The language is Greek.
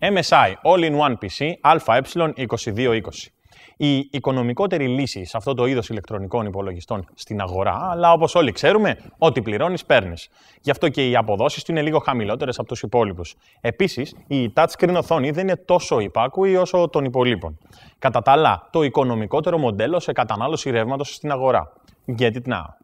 MSI All-in-One PC ΑΕ2220. Η οικονομικότερη λύση σε αυτό το είδος ηλεκτρονικών υπολογιστών στην αγορά, αλλά όπως όλοι ξέρουμε, ό,τι πληρώνεις, παίρνεις. Γι' αυτό και οι αποδόσεις του είναι λίγο χαμηλότερες από τους υπόλοιπους. Επίσης, η touchscreen οθόνη δεν είναι τόσο υπάκουη όσο των υπολείπων. Κατά τα άλλα, το οικονομικότερο μοντέλο σε κατανάλωση ρεύματος στην αγορά. Get it now.